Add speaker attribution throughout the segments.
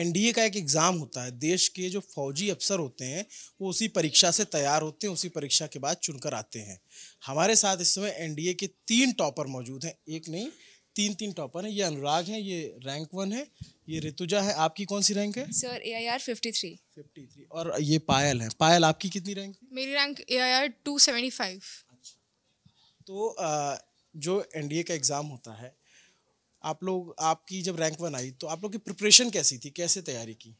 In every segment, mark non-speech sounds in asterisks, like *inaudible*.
Speaker 1: NDA का एक exam होता है देश के जो फौजी अफसर होते हैं वो उसी परीक्षा से तैयार होते हैं उसी परीक्षा के बाद चुनकर आते हैं हमारे साथ इस समय एनडीए के तीन टॉपर मौजूद हैं एक नहीं तीन तीन टॉपर हैं ये अनुराग हैं ये रैंक वन है ये ऋतुजा है आपकी कौन सी रैंक है sir
Speaker 2: A I R fifty three fifty
Speaker 1: three और ये पायल है पायल आपकी कितनी रैंक
Speaker 2: है? मेरी rank A I R two seventy five
Speaker 1: तो जो एनडीए का एग्ज़ाम होता है आप लोग आपकी जब रैंक वन आई तो आप लोग की प्रिपरेशन
Speaker 3: कैसी थी कैसे तैयारी की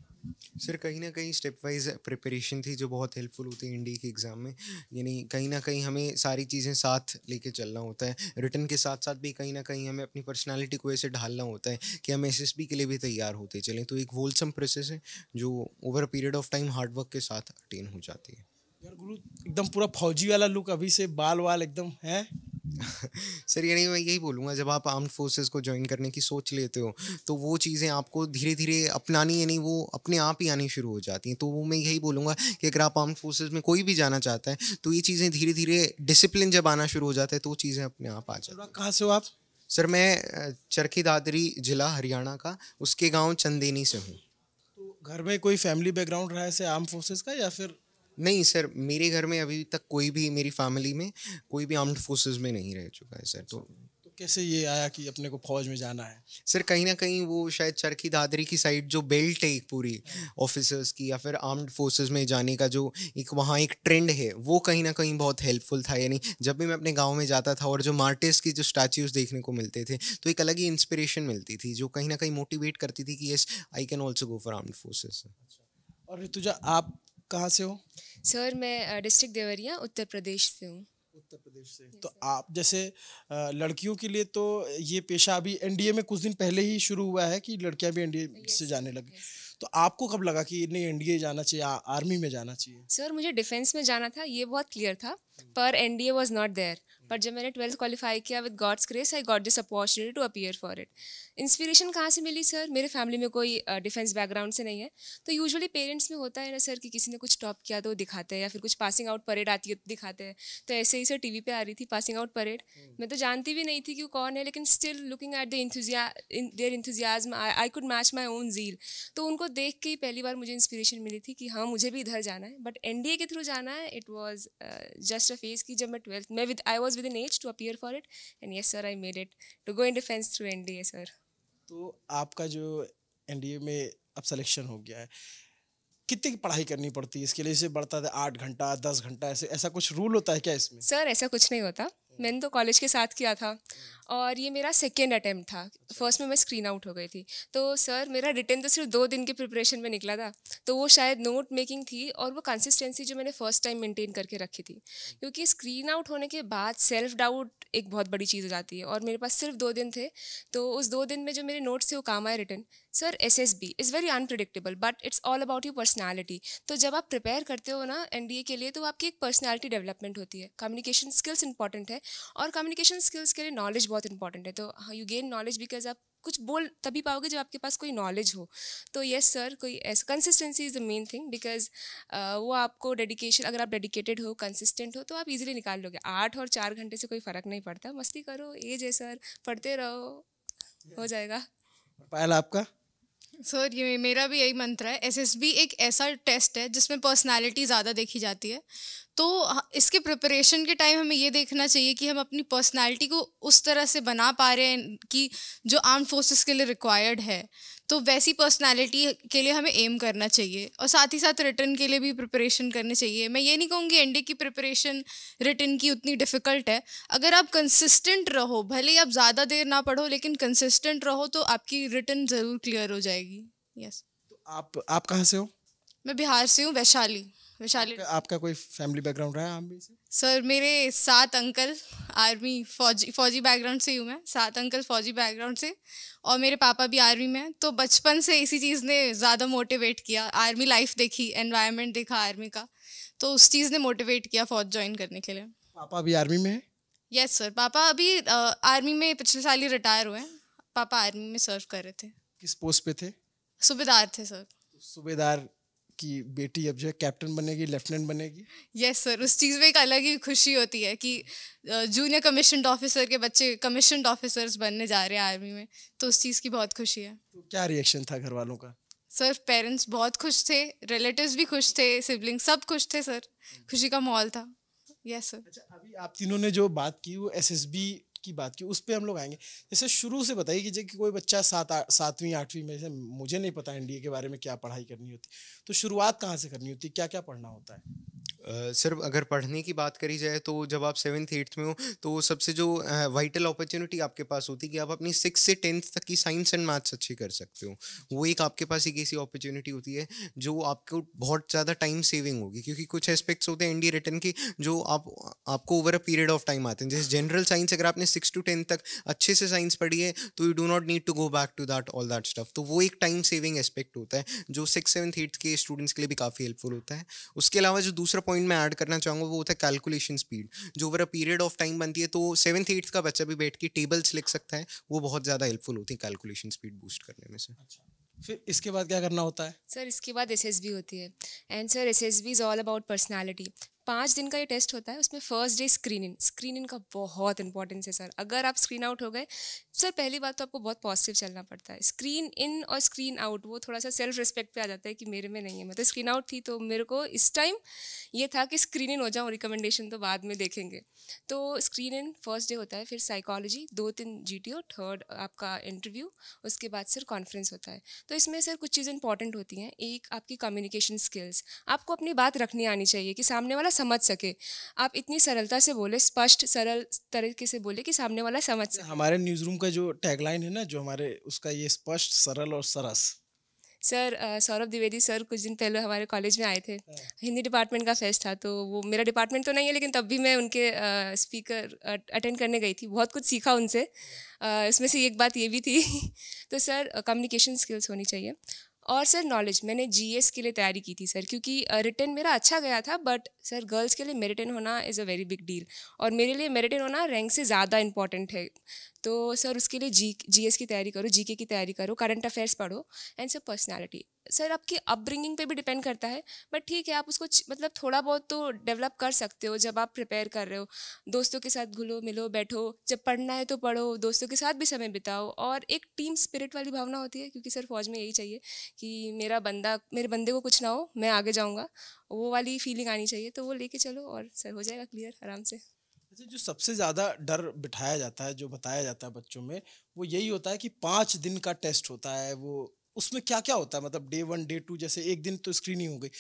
Speaker 3: सर कहीं ना कहीं स्टेप वाइज प्रिपरेशन थी जो बहुत हेल्पफुल होती है इंडी के एग्ज़ाम में यानी कहीं ना कहीं हमें सारी चीज़ें साथ लेके चलना होता है रिटर्न के साथ साथ भी कहीं ना कहीं हमें अपनी पर्सनालिटी को ऐसे ढालना होता है कि हम एस के लिए भी तैयार होते चलें तो एक होलसम प्रोसेस है जो over period of time hard work के साथ अटेन हो जाती है यार गुरु एकदम पूरा फौजी वाला लुक अभी से बाल वाल एकदम है *laughs* सर यानी मैं यही बोलूँगा जब आप आर्म फोर्सेस को ज्वाइन करने की सोच लेते हो तो वो चीज़ें आपको धीरे धीरे अपनानी यानी वो अपने आप ही आनी शुरू हो जाती हैं तो वो मैं यही बोलूँगा कि अगर आप आर्म फोर्सेज में कोई भी जाना चाहता है तो ये चीज़ें धीरे धीरे डिसिप्लिन जब आना शुरू हो जाता है तो चीज़ें अपने आप आ जाती हैं कहाँ से हो आप सर मैं चरखी दादरी जिला हरियाणा का उसके गाँव चंदेनी से हूँ तो घर में कोई फैमिली बैकग्राउंड रहा है आर्म फोर्सेज का या फिर नहीं सर मेरे घर में अभी तक कोई भी मेरी फैमिली में कोई भी आर्म्ड फोर्सेस में नहीं रह चुका है सर तो,
Speaker 1: तो कैसे ये आया कि अपने को फौज में जाना
Speaker 3: है सर कहीं ना कहीं वो शायद चरखी दादरी की साइड जो बेल्ट है एक पूरी ऑफिसर्स की या फिर आर्म्ड फोर्सेस में जाने का जो एक वहाँ एक ट्रेंड है वो कहीं ना कहीं बहुत हेल्पफुल था यानी जब भी मैं अपने गाँव में जाता था और जो मार्टिस की जो स्टैच्यूज देखने को मिलते थे तो एक अलग ही इंस्परेशन मिलती थी जो कहीं ना कहीं मोटिवेट करती थी कि yes I can also go for armed forces
Speaker 1: और ऋतुजा आप कहाँ से हो सर मैं
Speaker 4: डिस्ट्रिक्ट देवरिया उत्तर प्रदेश से हूँ
Speaker 1: उत्तर प्रदेश से तो आप जैसे लड़कियों के लिए तो ये पेशा अभी एनडीए में कुछ दिन पहले ही शुरू हुआ है कि लड़कियां भी एनडीए से जाने लगी तो आपको कब लगा कि नहीं एनडीए जाना चाहिए आ, आर्मी में जाना चाहिए
Speaker 4: सर मुझे डिफेंस में जाना था ये बहुत क्लियर था hmm. पर एनडीए वाज नॉट देयर पर जब मैंने ट्वेल्थ क्वालिफाई किया with God's grace I got this opportunity to appear for it inspiration कहाँ से मिली सर मेरे फैमिली में कोई डिफेंस बैकग्राउंड से नहीं है तो यूजुअली पेरेंट्स में होता है ना सर कि किसी ने कुछ टॉप किया तो दिखाते हैं या फिर कुछ पासिंग आउट परेड आती है तो दिखाते हैं तो ऐसे ही सर टीवी पे आ रही थी पासिंग आउट परेड मैं तो जानती भी नहीं थी कि वो कौन है लेकिन स्टिल लुकिंग एट द इंथुजिया there enthusiasm I could match my own zeal तो उनको देख के ही पहली बार मुझे इंस्पिरेशन मिली थी कि हाँ मुझे भी इधर जाना है बट एन के थ्रू जाना है it was just a phase कि जब मैं ट्वेल्थ मैं with I was with an age to appear for it and yes sir I made it to go in defence through an sir
Speaker 1: तो आपका जो एन में अब सिलेक्शन हो गया है कितनी पढ़ाई करनी पड़ती है इसके लिए इसे बढ़ता था आठ घंटा दस घंटा ऐसे ऐसा कुछ रूल होता है क्या इसमें
Speaker 4: सर ऐसा कुछ नहीं होता मैंने तो कॉलेज के साथ किया था और ये मेरा सेकेंड अटैम्प्ट था फर्स्ट अच्छा। में मैं स्क्रीन आउट हो गई थी तो सर मेरा रिटर्न तो सिर्फ दो दिन के प्रिपरेशन में निकला था तो वो शायद नोट मेकिंग थी और वो कंसिस्टेंसी जो मैंने फर्स्ट टाइम मेंटेन करके रखी थी क्योंकि स्क्रीन आउट होने के बाद सेल्फ डाउट एक बहुत बड़ी चीज़ हो जाती है और मेरे पास सिर्फ दो दिन थे तो उस दो दिन में जो मेरे नोट्स थे वो काम आए return sir S S B is very unpredictable but it's all about you personality तो जब आप प्रिपेयर करते हो ना एन डी ए के लिए तो आपकी एक पर्सनैलिटी डेवलपमेंट होती है कम्युनिकेशन स्किल्स इंपॉर्टेंट है और कम्युनिकेशन स्किल्स के लिए नॉलेज बहुत इंपॉर्टेंट है तो यू गेन नॉलेज बिकॉज आप कुछ बोल तभी पाओगे जब आपके पास कोई नॉलेज हो तो येस सर कोई ऐसा consistency is the main thing because वो आपको डेडिकेशन अगर आप डेडिकेटेड हो कंसिस्टेंट हो तो आप इजीली निकाल लोगे आठ और चार घंटे से कोई फ़र्क नहीं पड़ता मस्ती करो एज
Speaker 2: है सर पढ़ते रहो हो जाएगा पायल आपका सर ये मेरा भी यही मंत्र है एसएसबी एक ऐसा टेस्ट है जिसमें पर्सनालिटी ज़्यादा देखी जाती है तो इसके प्रिपरेशन के टाइम हमें ये देखना चाहिए कि हम अपनी पर्सनालिटी को उस तरह से बना पा रहे हैं कि जो आर्म फोर्सेस के लिए रिक्वायर्ड है तो वैसी पर्सनालिटी के लिए हमें एम करना चाहिए और साथ ही साथ रिटर्न के लिए भी प्रिपरेशन करनी चाहिए मैं ये नहीं कहूँगी एनडे की प्रिपरेशन रिटर्न की उतनी डिफ़िकल्ट है अगर आप कंसिस्टेंट रहो भले ही आप ज़्यादा देर ना पढ़ो लेकिन कंसिस्टेंट रहो तो आपकी रिटर्न ज़रूर क्लियर हो जाएगी
Speaker 1: यस yes. तो आप आप कहाँ से हो
Speaker 2: मैं बिहार से हूँ वैशाली वैशाली आपका,
Speaker 1: आपका कोई फैमिली बैकग्राउंड रहा आर्मी से
Speaker 2: सर मेरे सात अंकल आर्मी फौजी फौजी बैकग्राउंड से ही हूँ मैं सात अंकल फौजी बैकग्राउंड से और मेरे पापा भी आर्मी में हैं तो बचपन से इसी चीज़ ने ज़्यादा मोटिवेट किया आर्मी लाइफ देखी एनवायरमेंट देखा आर्मी का तो उस चीज़ ने मोटिवेट किया फौज ज्वाइन करने के लिए
Speaker 1: पापा अभी आर्मी में है
Speaker 2: यस सर पापा अभी आर्मी में पिछले साल ही रिटायर हुए हैं पापा आर्मी में सर्व कर रहे थे
Speaker 1: किस पोस्ट पे थे
Speaker 2: सूबेदार थे सर
Speaker 1: तो सूबेदार आपकी बेटी अब जो है कैप्टन बनेगी लेफ्टिनेंट बनेगी
Speaker 2: यस सर उस चीज़ में एक अलग ही खुशी होती है कि जूनियर कमीशन ऑफिसर के बच्चे कमीशन ऑफिसर्स बनने जा रहे हैं आर्मी में तो उस चीज़ की बहुत खुशी है
Speaker 1: तो क्या रिएक्शन था घर वालों का
Speaker 2: सर पेरेंट्स बहुत खुश थे रिलेटिव्स भी खुश थे सिबलिंग सब खुश थे सर हम्म। खुशी का माहौल था यस सर अच्छा अभी आप
Speaker 1: तीनों ने जो बात की वो एस की बात की उस पर हम लोग आएंगे जैसे शुरू से बताइए कि जब कोई बच्चा सात सातवीं आठवीं में जैसे मुझे नहीं पता एनडीए के बारे में क्या पढ़ाई करनी होती तो शुरुआत कहाँ से करनी होती क्या क्या पढ़ना होता है
Speaker 3: सिर्फ अगर पढ़ने की बात करी जाए तो जब आप सेवन्थ एट्थ में हो तो सबसे जो वाइटल अपॉर्चुनिटी आपके पास होती है कि आप अपनी सिक्स से टेंथ तक की साइंस एंड मैथ्स अच्छी कर सकते हो वो एक आपके पास एक ऐसी अपॉर्चुनिटी होती है जो आपको बहुत ज़्यादा टाइम सेविंग होगी क्योंकि कुछ एस्पेक्ट्स होते हैं एनडी रिटर्न के जो आप आपको over a period of time आते हैं जैसे जनरल साइंस अगर आपने सिक्स टू टेंथ तक अच्छे से साइंस पढ़ी है तो you do not need to go back to that all that stuff तो वो एक टाइम सेविंग एस्पेक्ट होता है जो सिक्स सेवन्थ एट्थ के स्टूडेंट्स के लिए भी काफ़ी हेल्पफुल होता है उसके अलावा जो दूसरे दूसरा पॉइंट मैं ऐड करना चाहूँगा वो होता है कैलकुलेशन स्पीड जो over a period of time बनती है तो सेवन्थ एट्थ का बच्चा भी बैठ के टेबल्स लिख सकता है वो बहुत ज़्यादा हेल्पफुल होती है कैलकुलेशन स्पीड बूस्ट करने में से अच्छा।
Speaker 1: फिर इसके बाद क्या करना होता है
Speaker 4: सर इसके बाद एस होती है and sir S is all about personality पाँच दिन का ये टेस्ट होता है उसमें first day screening screening का बहुत इंपॉर्टेंस है सर अगर आप स्क्रीन आउट हो गए सर पहली बात तो आपको बहुत पॉजिटिव चलना पड़ता है स्क्रीन इन और स्क्रीन आउट वो थोड़ा सा सेल्फ रिस्पेक्ट पे आ जाता है कि मेरे में नहीं है मैं तो स्क्रीन आउट थी तो मेरे को इस टाइम ये था कि स्क्रीन इन हो जाऊँ रिकमेंडेशन तो बाद में देखेंगे तो स्क्रीन इन फर्स्ट डे होता है फिर साइकोलॉजी दो तीन जी टी थर्ड आपका इंटरव्यू उसके बाद सर कॉन्फ्रेंस होता है तो इसमें सर कुछ चीज़ें इंपॉर्टेंट होती हैं एक आपकी कम्युनिकेशन स्किल्स आपको अपनी बात रखनी आनी चाहिए कि सामने वाला समझ सके आप इतनी सरलता से बोले स्पष्ट सरल तरीके से बोले कि सामने वाला समझ सके
Speaker 1: हमारे न्यूज़ रूम का जो टैगलाइन है ना जो हमारे उसका ये स्पष्ट सरल और सरस
Speaker 4: सर सौरभ द्विवेदी सर कुछ दिन पहले हमारे कॉलेज में आए थे हाँ। हिंदी डिपार्टमेंट का फेस्ट था तो वो मेरा डिपार्टमेंट तो नहीं है लेकिन तब भी मैं उनके आ, स्पीकर अटेंड करने गई थी बहुत कुछ सीखा उनसे इसमें से एक बात ये भी थी *laughs* तो सर कम्युनिकेशन स्किल्स होनी चाहिए और सर नॉलेज मैंने जीएस के लिए तैयारी की थी सर क्योंकि रिटर्न मेरा अच्छा गया था बट सर गर्ल्स के लिए मेरिटन होना is a very big deal और मेरे लिए मेरिटन होना रैंक से ज़्यादा इंपॉर्टेंट है तो सर उसके लिए जी जी की तैयारी करो जीके की तैयारी करो करंट अफेयर्स पढ़ो एंड सर पर्सनालिटी सर आपकी अपब्रिंगिंग पे भी डिपेंड करता है बट ठीक है आप उसको मतलब थोड़ा बहुत तो डेवलप कर सकते हो जब आप प्रिपेयर कर रहे हो दोस्तों के साथ घुलो मिलो बैठो जब पढ़ना है तो पढ़ो दोस्तों के साथ भी समय बिताओ और एक टीम स्पिरिट वाली भावना होती है क्योंकि सर फौज में यही चाहिए कि मेरा बंदा मेरे बंदे को कुछ ना हो मैं आगे जाऊँगा वो वाली फीलिंग आनी चाहिए तो वो लेके चलो और सर हो जाएगा क्लियर आराम से
Speaker 1: वैसे जो सबसे ज़्यादा डर बिठाया जाता है जो बताया जाता है बच्चों में वो यही होता है कि पाँच दिन का टेस्ट होता है वो उसमें क्या क्या होता है मतलब डे वन डे टू जैसे एक दिन तो स्क्रीनिंग हो गई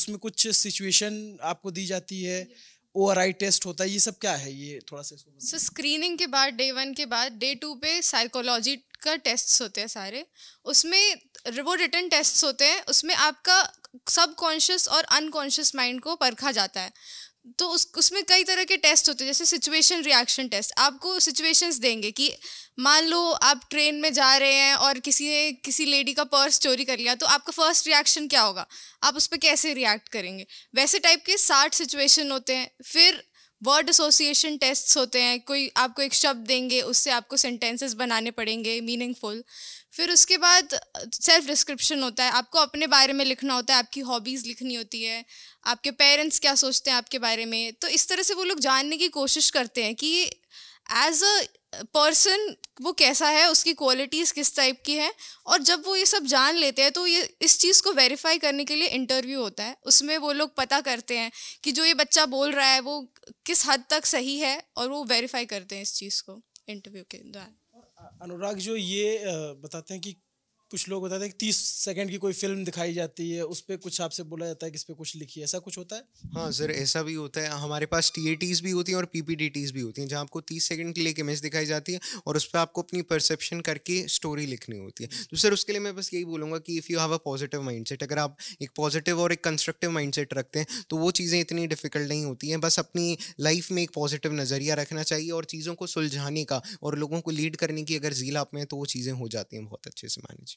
Speaker 1: उसमें कुछ सिचुएशन आपको दी जाती है ओ आर आई टेस्ट होता है ये सब क्या है ये थोड़ा सा इसको
Speaker 2: सो स्क्रीनिंग के बाद डे वन के बाद डे टू पे साइकोलॉजी का टेस्ट होते हैं सारे उसमें वो रिटर्न टेस्ट होते हैं उसमें आपका सबकॉन्शियस और अनकॉन्शियस माइंड को परखा जाता है तो उस उसमें कई तरह के टेस्ट होते हैं जैसे सिचुएशन रिएक्शन टेस्ट आपको सिचुएशंस देंगे कि मान लो आप ट्रेन में जा रहे हैं और किसी ने किसी लेडी का पर्स चोरी कर लिया तो आपका फर्स्ट रिएक्शन क्या होगा आप उस पर कैसे रिएक्ट करेंगे वैसे टाइप के साठ सिचुएशन होते हैं फिर वर्ड एसोसिएशन टेस्ट्स होते हैं कोई आपको एक शब्द देंगे उससे आपको सेंटेंसेस बनाने पड़ेंगे मीनिंगफुल फिर उसके बाद सेल्फ डिस्क्रिप्शन होता है आपको अपने बारे में लिखना होता है आपकी हॉबीज़ लिखनी होती है आपके पेरेंट्स क्या सोचते हैं आपके बारे में तो इस तरह से वो लोग जानने की कोशिश करते हैं कि एज अ पर्सन वो कैसा है उसकी क्वालिटीज़ किस टाइप की है और जब वो ये सब जान लेते हैं तो ये इस चीज़ को वेरीफाई करने के लिए इंटरव्यू होता है उसमें वो लोग पता करते हैं कि जो ये बच्चा बोल रहा है वो किस हद तक सही है और वो वेरीफाई करते हैं इस चीज़ को इंटरव्यू के द्वारा
Speaker 1: अनुराग जो ये बताते हैं कि कुछ लोग बताते हैं तीस सेकंड की कोई फिल्म दिखाई जाती है उस पर कुछ आपसे बोला जाता है कि इस पर कुछ लिखिए ऐसा कुछ होता है हाँ सर ऐसा
Speaker 3: भी होता है हमारे पास टी भी होती हैं और पी भी होती हैं जहाँ आपको तीस सेकंड के लिए इमेज दिखाई जाती है और उस पर आपको अपनी परसेप्शन करके स्टोरी लिखनी होती है तो सर उसके लिए मैं बस यही बोलूँगा कि if you have a positive mind अगर आप एक पॉजिटिव और एक कंस्ट्रक्टिव माइंड रखते हैं तो वो चीज़ें इतनी डिफिकल्ट नहीं होती हैं बस अपनी लाइफ में एक पॉजिटिव नज़रिया रखना चाहिए और चीज़ों को सुलझाने का और लोगों को लीड करने की अगर झील आप में तो वो चीज़ें हो जाती हैं बहुत अच्छे से मैनेज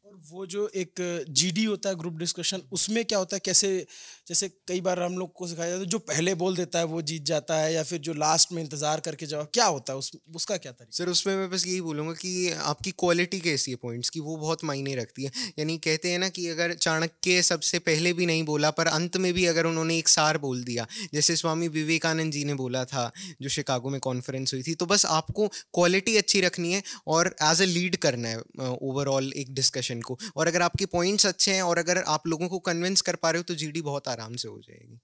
Speaker 1: और वो जो एक जीडी होता है ग्रुप डिस्कशन उसमें क्या होता है कैसे जैसे कई बार हम लोग को सिखाया जाता है जो पहले
Speaker 3: बोल देता है वो जीत जाता है या फिर जो लास्ट में इंतजार करके जवाब क्या होता है उस उसका क्या तरीका सर उसमें मैं बस यही बोलूंगा कि आपकी क्वालिटी कैसी है पॉइंट्स की वो बहुत मायने रखती है यानी कहते हैं ना कि अगर चाणक्य सबसे पहले भी नहीं बोला पर अंत में भी अगर उन्होंने एक सार बोल दिया जैसे स्वामी विवेकानंद जी ने बोला था जो शिकागो में कॉन्फ्रेंस हुई थी तो बस आपको क्वालिटी अच्छी रखनी है और एज अ लीड करना है ओवरऑल एक डिस्कशन पॉइंट को और अगर आपके पॉइंट्स अच्छे हैं और अगर आप लोगों को कन्विंस कर पा रहे हो तो जीडी बहुत आराम से हो जाएगी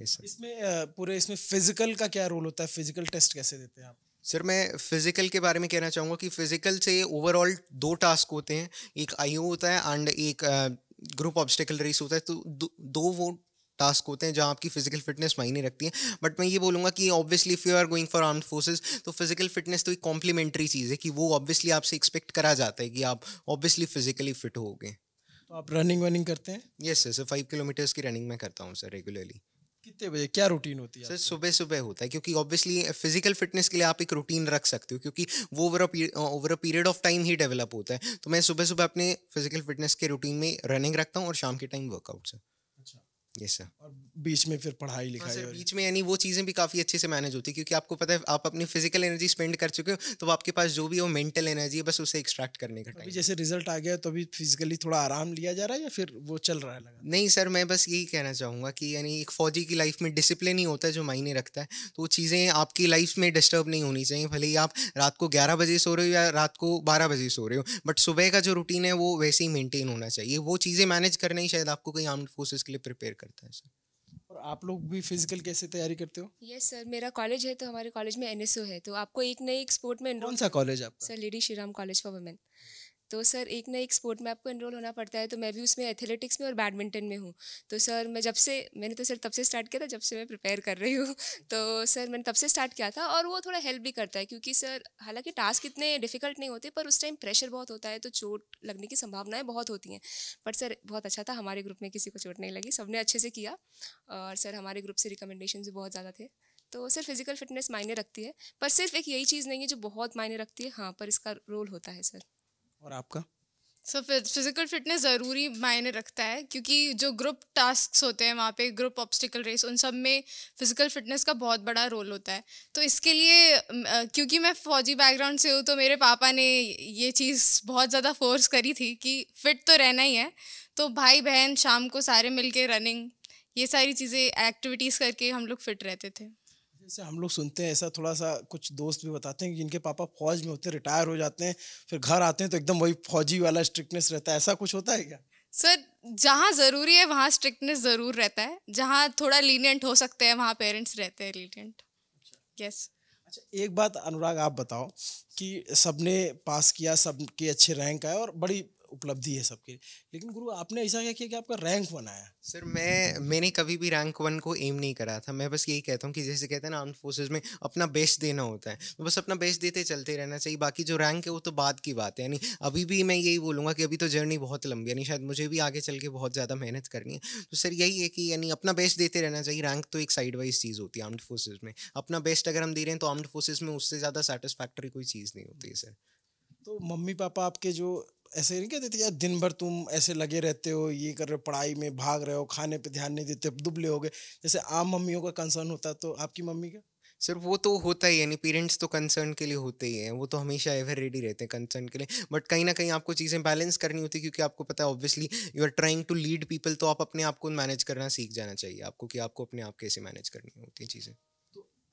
Speaker 3: अच्छा
Speaker 1: इसमें पूरे इसमें फिजिकल का क्या रोल होता है फिजिकल टेस्ट कैसे देते हैं आप
Speaker 3: सर मैं फिजिकल के बारे में कहना चाहूँगा कि फिजिकल से ओवरऑल दो टास्क होते हैं एक आईओ होता है एंड एक ग्रुप ऑब्स्टिकल रेस होता है तो दो, दो वो टास्क होते हैं जहाँ आपकी फिजिकल फिटनेस मायने रखती है बट मैं ये बोलूँगा कि obviously if you are going for arm forces तो फिजिकल फिटनेस तो एक कॉम्प्लीमेंट्री चीज़ है कि वो ऑब्वियसली आपसे एक्सपेक्ट करा जाता है कि आप ऑब्वियसली फिजिकली फिट हो गए तो आप रनिंग वनिंग करते हैं yes sir sir five kilometers की रनिंग मैं करता हूँ सर रेगुलरली कितने बजे क्या रूटीन होती है सर सुबह सुबह होता है क्योंकि ऑब्वियसली फिजिकल फिटनेस के लिए आप एक रूटीन रख सकते हो क्योंकि वो over over a period of time ही डेवलप होता है तो मैं सुबह सुबह अपने फिजिकल फिटनेस के रूटीन में रनिंग रखता हूँ और शाम के time workout sir yes, sir और बीच में फिर पढ़ाई हाँ, लिखाई हाँ, बीच में यानी वो चीज़ें भी काफ़ी अच्छे से मैनेज होती है क्योंकि आपको पता है आप अपनी फिजिकल एनर्जी स्पेंड कर चुके हो तो आपके पास जो भी हो मेंटल एनर्जी है बस उसे एक्सट्रैक्ट करने का टाइम जैसे रिजल्ट आ गया तो अभी फिजिकली थोड़ा आराम लिया जा रहा है या फिर वो चल रहा है लगा नहीं सर मैं बस यही कहना चाहूँगा कि यानी एक फ़ौजी की लाइफ में डिसिप्लिन ही होता है जो मायने रखता है तो वो चीज़ें आपकी लाइफ में डिस्टर्ब नहीं होनी चाहिए भले ही आप रात को ग्यारह बजे सो रहे हो या रात को बारह बजे सो रहे हो बट सुबह का जो रूटीन है वो वैसे ही मेनटेन होना चाहिए वो चीज़ें मैनेज करना ही शायद आपको कहीं आर्म्ड फोर्सेज के लिए प्रिपेयर कर करता है सर और आप लोग भी फिजिकल कैसे तैयारी करते हो
Speaker 4: यस yes, सर मेरा कॉलेज है तो हमारे कॉलेज में एनएसओ है तो आपको एक नए एक स्पोर्ट में कौन सा कॉलेज आपका sir Lady Shri Ram college for women तो सर एक ना एक स्पोर्ट में आपको इनरोल होना पड़ता है तो मैं भी उसमें एथलेटिक्स में और बैडमिंटन में हूँ तो सर मैं जब से मैंने तो सर तब से स्टार्ट किया था जब से मैं प्रिपेयर कर रही हूँ *laughs* तो सर मैंने तब से स्टार्ट किया था और वो थोड़ा हेल्प भी करता है क्योंकि सर हालांकि टास्क इतने डिफिकल्ट नहीं होते पर उस टाइम प्रेशर बहुत होता है तो चोट लगने की संभावनाएँ बहुत होती हैं पर सर बहुत अच्छा था हमारे ग्रुप में किसी को चोट नहीं लगी सबने अच्छे से किया और सर हमारे ग्रुप से रिकमेंडेशन भी बहुत ज़्यादा थे तो सर फिजिकल फिटनेस मायने रखती है पर सिर्फ एक यही चीज़ नहीं है जो बहुत मायने
Speaker 2: रखती है हाँ पर इसका रोल होता है सर और आपका सर फिजिकल फिटनेस ज़रूरी मायने रखता है क्योंकि जो ग्रुप टास्क होते हैं वहाँ पे ग्रुप ऑब्स्टिकल रेस उन सब में फिजिकल फिटनेस का बहुत बड़ा रोल होता है तो इसके लिए क्योंकि मैं फौजी बैकग्राउंड से हूँ तो मेरे पापा ने ये चीज़ बहुत ज़्यादा फोर्स करी थी कि फिट तो रहना ही है तो भाई बहन शाम को सारे मिलके रनिंग ये सारी चीज़ें एक्टिविटीज़ करके हम लोग फिट रहते थे
Speaker 1: जैसे हम लोग सुनते हैं ऐसा थोड़ा सा कुछ दोस्त भी बताते हैं कि जिनके पापा फौज में होते रिटायर हो जाते हैं फिर घर आते हैं तो एकदम वही फौजी वाला स्ट्रिक्टनेस रहता है ऐसा कुछ होता है क्या
Speaker 2: सर जहाँ ज़रूरी है वहाँ स्ट्रिक्टनेस ज़रूर रहता है जहाँ थोड़ा लीनियंट हो सकते हैं वहाँ पेरेंट्स रहते हैं लीनियंट यस
Speaker 1: अच्छा।, अच्छा एक बात अनुराग आप बताओ कि सबने पास किया सबके अच्छे रैंक आए और बड़ी उपलब्धि है सबके लेकिन गुरु
Speaker 3: आपने ऐसा क्या किया कि आपका रैंक वन आया सर मैं मैंने कभी भी रैंक वन को एम नहीं करा था मैं बस यही कहता हूँ कि जैसे कहते हैं ना आर्म फोर्सेज में अपना बेस्ट देना होता है तो बस अपना बेस्ट देते चलते रहना चाहिए बाकी जो रैंक है वो तो बाद की बात है यानी अभी भी मैं यही बोलूँगा कि अभी तो जर्नी बहुत लंबी यानी शायद मुझे भी आगे चल के बहुत ज़्यादा मेहनत करनी है तो सर यही है कि यानी अपना बेस्ट देते रहना चाहिए रैंक तो एक साइड वाइज चीज़ होती है आर्म्ड फोर्सेज में अपना बेस्ट अगर हम दे रहे हैं तो आर्म्ड फोर्सेज में उससे ज़्यादा सेटिस्फैक्ट्री कोई चीज़ नहीं होती है सर तो मम्मी पापा आपके जो ऐसे नहीं कहते थे यार दिन भर तुम ऐसे लगे
Speaker 1: रहते हो ये कर रहे हो पढ़ाई में भाग रहे हो खाने पे ध्यान नहीं देते दुबले हो गए जैसे आम मम्मियों का
Speaker 3: कंसर्न होता तो आपकी मम्मी का सिर्फ वो तो होता ही यानी पेरेंट्स तो कंसर्न के लिए होते ही हैं वो तो हमेशा एवर रेडी रहते हैं कंसर्न के लिए बट कहीं ना कहीं आपको चीज़ें बैलेंस करनी होती है क्योंकि आपको पता है obviously you are trying to lead people तो आप अपने आप को मैनेज करना सीख जाना चाहिए आपको कि आपको अपने आप कैसे मैनेज करनी होती है चीज़ें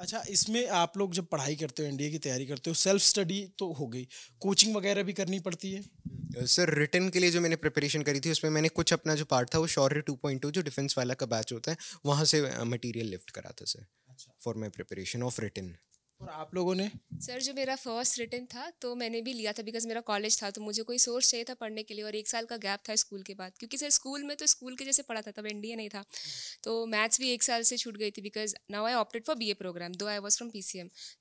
Speaker 1: अच्छा इसमें आप लोग जब पढ़ाई करते हो एनडीए की तैयारी करते हो सेल्फ स्टडी
Speaker 3: तो हो गई कोचिंग वगैरह भी करनी पड़ती है सर रिटर्न के लिए जो मैंने प्रिपरेशन करी थी उसमें मैंने कुछ अपना जो पार्ट था वो शॉर्ट टू पॉइंट जो डिफेंस वाला का बैच होता है वहाँ से मटीरियल लिफ्ट करा था sir for my preparation of return और आप लोगों ने
Speaker 4: सर जो मेरा फर्स्ट रिटर्न था तो मैंने भी लिया था बिकॉज मेरा कॉलेज था तो मुझे कोई सोर्स चाहिए था पढ़ने के लिए और एक साल का गैप था स्कूल के बाद क्योंकि सर स्कूल में तो स्कूल के जैसे पढ़ा था तब एनडीए नहीं था तो मैथ्स भी एक साल से छूट गई थी because now I opted for B program दो आई वॉज फ्रॉम पी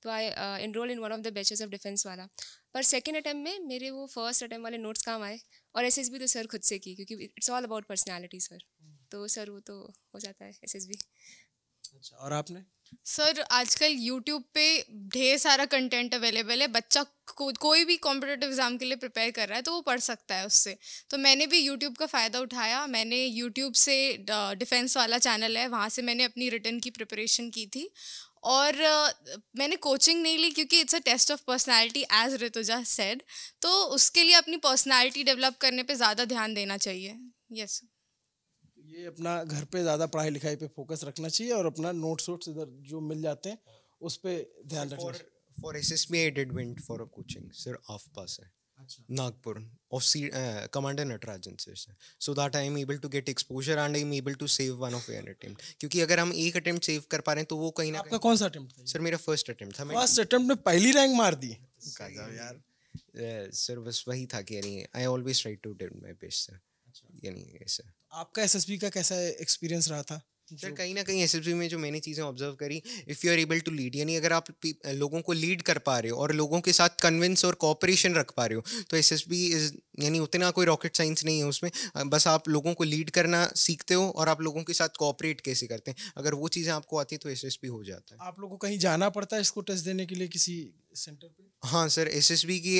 Speaker 4: तो I enrol in one of the batches of defence वाला पर सेकेंड अटैम्प में मेरे वो फर्स्ट अटैम्प वाले नोट्स काम आए और एस तो सर खुद से की क्योंकि
Speaker 2: it's all about personality sir तो सर वो तो हो जाता है एस
Speaker 1: अच्छा और आपने
Speaker 2: सर आजकल YouTube पे ढेर सारा कंटेंट अवेलेबल है बच्चा को, कोई भी कॉम्पिटेटिव एग्ज़ाम के लिए प्रिपेयर कर रहा है तो वो पढ़ सकता है उससे तो मैंने भी YouTube का फ़ायदा उठाया मैंने YouTube से डिफेंस वाला चैनल है वहाँ से मैंने अपनी रिटर्न की प्रिपरेशन की थी और uh, मैंने कोचिंग नहीं ली क्योंकि it's a test of personality as Rutuja said तो उसके लिए अपनी पर्सनैलिटी डेवलप करने पर ज़्यादा ध्यान देना चाहिए यस yes.
Speaker 1: ये अपना घर पे ज्यादा पढ़ाई लिखाई पे फोकस रखना चाहिए और अपना नोट्स
Speaker 3: वोट्स इधर जो मिल जाते हैं उस पर ध्यान रखना for S S me for a coaching sir of पास है Nagpur of C commander Natarajan sir से so that I am able to get exposure and I am able to save one of an attempt क्योंकि अगर हम एक attempt save कर पा रहे हैं तो वो कहीं ना आपका कौन सा अटेम्प्ट सर मेरा फर्स्ट अटेम्प्ट था फर्स्ट अटेम्प्ट
Speaker 1: में पहली रैंक मार
Speaker 3: दी यार सर uh, बस वही था कि अच्छा। यानी I always try to did my best sir यानी सर
Speaker 1: आपका एस का कैसा एक्सपीरियंस रहा था सर
Speaker 3: कहीं ना कहीं एस में जो मैंने चीज़ें ऑब्जर्व करी if you are able to lead यानी अगर आप लोगों को लीड कर पा रहे हो और लोगों के साथ कन्विंस और कॉपरेशन रख पा रहे हो तो एस एस बी इज़ यानी उतना कोई रॉकेट साइंस नहीं है उसमें बस आप लोगों को लीड करना सीखते हो और आप लोगों के साथ कॉपरेट कैसे करते हैं अगर वो चीज़ें आपको आती तो एस हो जाता है आप लोगों को कहीं जाना पड़ता है इसको टेस्ट देने के लिए
Speaker 1: किसी सेंटर
Speaker 3: सर हाँ सर बी की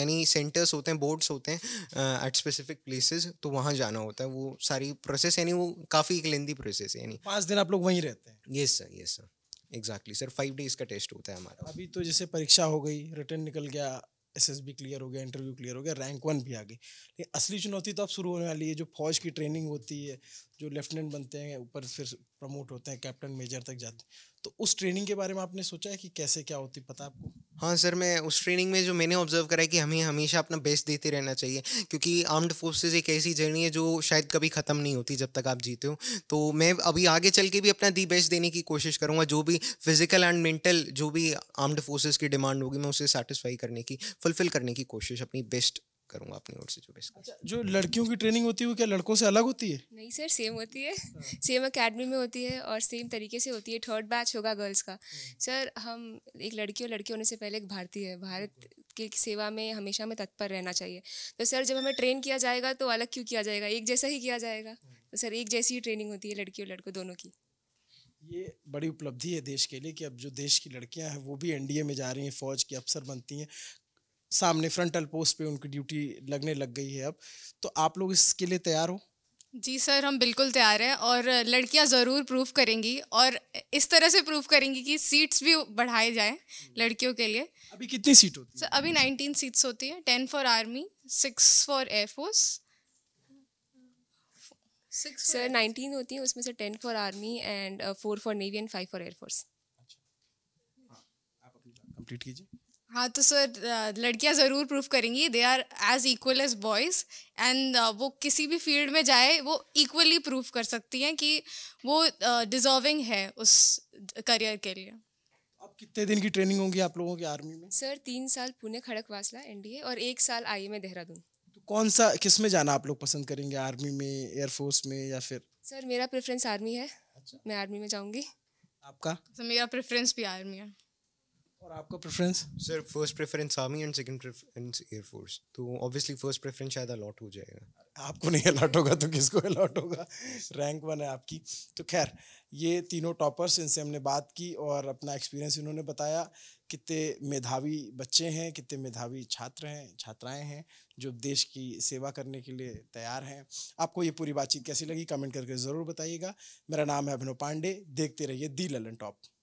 Speaker 3: यानी सेंटर्स होते हैं बोर्ड्स होते हैं एट स्पेसिफिक प्लेसेस तो वहाँ जाना होता है वो सारी प्रोसेस यानी वो काफ़ी एक लेंदी प्रोसेस है यानी
Speaker 1: पाँच दिन आप लोग वहीं रहते
Speaker 3: हैं yes sir yes sir exactly sir five days का टेस्ट होता है हमारा अभी
Speaker 1: तो जैसे परीक्षा हो गई रिटर्न निकल गया एस एस बी क्लियर हो गया इंटरव्यू क्लियर हो गया रैंक वन भी आ गई लेकिन असली चुनौती तो अब शुरू होने वाली है जो फौज की ट्रेनिंग होती है जो लेफ्टिनेंट बनते हैं ऊपर फिर प्रमोट होते हैं कैप्टन मेजर तक जाते हैं तो उस ट्रेनिंग के बारे में आपने सोचा है कि कैसे क्या होती पता आपको
Speaker 3: हाँ सर मैं उस ट्रेनिंग में जो मैंने ऑब्जर्व करा है कि हमें हमेशा अपना बेस्ट देते रहना चाहिए क्योंकि आर्म्ड फोर्सेज एक ऐसी जर्नी है जो शायद कभी ख़त्म नहीं होती जब तक आप जीते हो तो मैं अभी आगे चल के भी अपना दी बेस्ट देने की कोशिश करूँगा जो भी फिजिकल एंड मेंटल जो भी आर्म्ड फोर्सेज की डिमांड होगी मैं उसे सेटिस्फाई करने की फुलफ़िल करने की कोशिश अपनी बेस्ट करूंगा अपनी ओर से जो बेस्ट अच्छा, जो लड़कियों की ट्रेनिंग होती है
Speaker 1: वो क्या लड़कों से अलग होती है
Speaker 4: नहीं सर सेम होती है सेम अकेडमी में होती है और सेम तरीके से होती है थर्ड बैच होगा गर्ल्स का सर हम एक लड़की और लड़के होने से पहले एक भारतीय है भारत की सेवा में हमेशा हमें तत्पर रहना चाहिए तो सर जब हमें ट्रेन किया जाएगा तो अलग क्यों किया जाएगा एक जैसा ही किया जाएगा तो सर एक जैसी ही ट्रेनिंग होती है लड़की और लड़कों दोनों की
Speaker 1: ये बड़ी उपलब्धि है देश के लिए कि अब जो देश की लड़कियां हैं वो भी एनडीए में जा रही हैं फौज की अफसर बनती हैं सामने फ्रंटल पोस्ट पे उनकी ड्यूटी लगने लग गई है अब तो आप लोग इसके लिए तैयार हो
Speaker 2: जी सर हम बिल्कुल तैयार हैं और लड़कियां ज़रूर प्रूफ करेंगी और इस तरह से प्रूफ करेंगी कि सीट्स भी बढ़ाए जाएं लड़कियों के लिए
Speaker 1: अभी कितनी सीट होती है
Speaker 2: सर अभी नाइनटीन सीट्स होती है ten for army six for airforce
Speaker 4: sir nineteen होती है उसमें से ten for army and four for navy and
Speaker 2: five for airforce
Speaker 1: complete कीजिए
Speaker 2: हाँ तो सर लड़कियाँ ज़रूर प्रूव करेंगी they are as equal as boys and वो किसी भी फील्ड में जाए वो इक्वली प्रूव कर सकती हैं कि वो डिजर्विंग uh, है उस करियर के लिए
Speaker 1: अब कितने दिन की ट्रेनिंग होगी आप लोगों की आर्मी में
Speaker 4: सर तीन साल पुणे खड़क वासला एनडीए और एक साल आई में देहरादून
Speaker 1: तो कौन सा किस में जाना आप लोग पसंद करेंगे आर्मी में एयरफोर्स में या फिर
Speaker 4: सर मेरा प्रेफरेंस आर्मी है अच्छा। मैं आर्मी में जाऊँगी
Speaker 3: आपका
Speaker 2: सर मेरा प्रेफरेंस भी आर्मी है और आपका
Speaker 1: preference
Speaker 3: sir first preference army and second preference airforce तो ऑब्वियसली फर्स्ट प्रेफरेंस शायद अलॉट हो जाएगा आपको नहीं अलॉट होगा तो किसको अलॉट होगा रैंक वन है आपकी तो खैर ये तीनों टॉपर्स
Speaker 1: इनसे हमने बात की और अपना एक्सपीरियंस इन्होंने बताया कितने मेधावी बच्चे हैं कितने मेधावी छात्र हैं छात्राएं हैं जो देश की सेवा करने के लिए तैयार हैं आपको ये पूरी बातचीत कैसी लगी कमेंट करके ज़रूर बताइएगा मेरा नाम है अभिनव पांडे देखते रहिए दी ललन टॉप